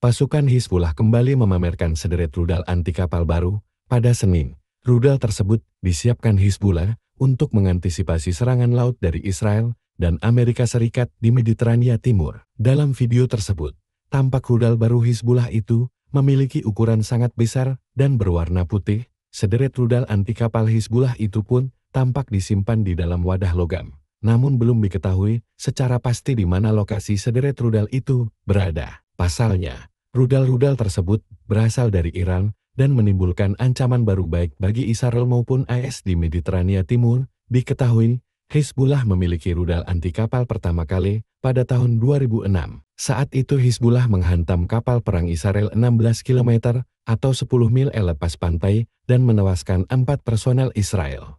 Pasukan Hizbullah kembali memamerkan sederet rudal anti kapal baru. Pada Senin, rudal tersebut disiapkan Hizbullah untuk mengantisipasi serangan laut dari Israel dan Amerika Serikat di Mediterania Timur. Dalam video tersebut, tampak rudal baru Hizbullah itu memiliki ukuran sangat besar dan berwarna putih. Sederet rudal anti kapal Hizbullah itu pun tampak disimpan di dalam wadah logam. Namun belum diketahui secara pasti di mana lokasi sederet rudal itu berada. Pasalnya, Rudal-rudal tersebut berasal dari Iran dan menimbulkan ancaman baru baik bagi Israel maupun IS di Mediterania Timur. Diketahui, Hizbullah memiliki rudal anti kapal pertama kali pada tahun 2006. Saat itu Hizbullah menghantam kapal perang Israel 16 km atau 10 mil lepas pantai dan menewaskan empat personel Israel.